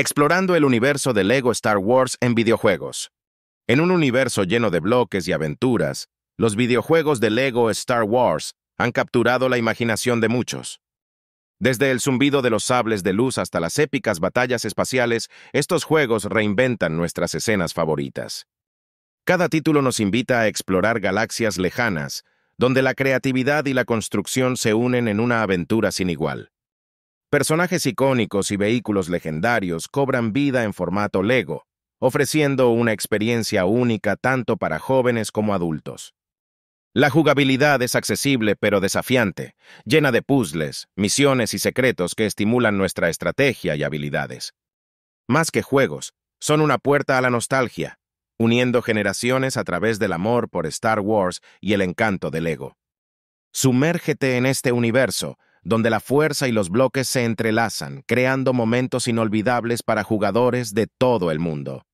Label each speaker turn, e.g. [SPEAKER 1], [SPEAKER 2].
[SPEAKER 1] explorando el universo de Lego Star Wars en videojuegos. En un universo lleno de bloques y aventuras, los videojuegos de Lego Star Wars han capturado la imaginación de muchos. Desde el zumbido de los sables de luz hasta las épicas batallas espaciales, estos juegos reinventan nuestras escenas favoritas. Cada título nos invita a explorar galaxias lejanas, donde la creatividad y la construcción se unen en una aventura sin igual. Personajes icónicos y vehículos legendarios cobran vida en formato Lego, ofreciendo una experiencia única tanto para jóvenes como adultos. La jugabilidad es accesible pero desafiante, llena de puzzles, misiones y secretos que estimulan nuestra estrategia y habilidades. Más que juegos, son una puerta a la nostalgia, uniendo generaciones a través del amor por Star Wars y el encanto del Lego. Sumérgete en este universo donde la fuerza y los bloques se entrelazan, creando momentos inolvidables para jugadores de todo el mundo.